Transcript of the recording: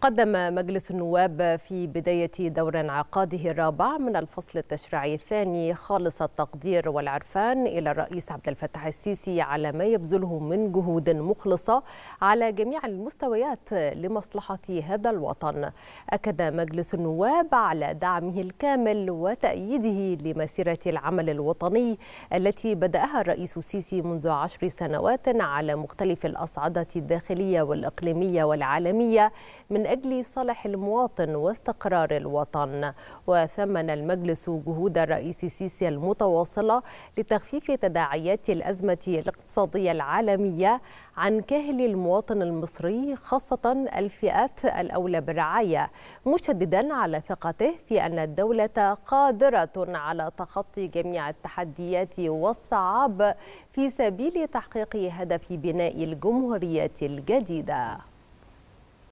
قدم مجلس النواب في بداية دور انعقاده الرابع من الفصل التشريعي الثاني خالص التقدير والعرفان إلى الرئيس عبد الفتاح السيسي على ما يبذله من جهود مخلصة على جميع المستويات لمصلحة هذا الوطن أكد مجلس النواب على دعمه الكامل وتأييده لمسيرة العمل الوطني التي بدأها الرئيس السيسي منذ عشر سنوات على مختلف الأصعدة الداخلية والإقليمية والعالمية من أجل صالح المواطن واستقرار الوطن وثمن المجلس جهود الرئيس السيسي المتواصلة لتخفيف تداعيات الأزمة الاقتصادية العالمية عن كاهل المواطن المصري خاصة الفئات الأولى بالرعاية مشددا على ثقته في أن الدولة قادرة على تخطي جميع التحديات والصعاب في سبيل تحقيق هدف بناء الجمهورية الجديدة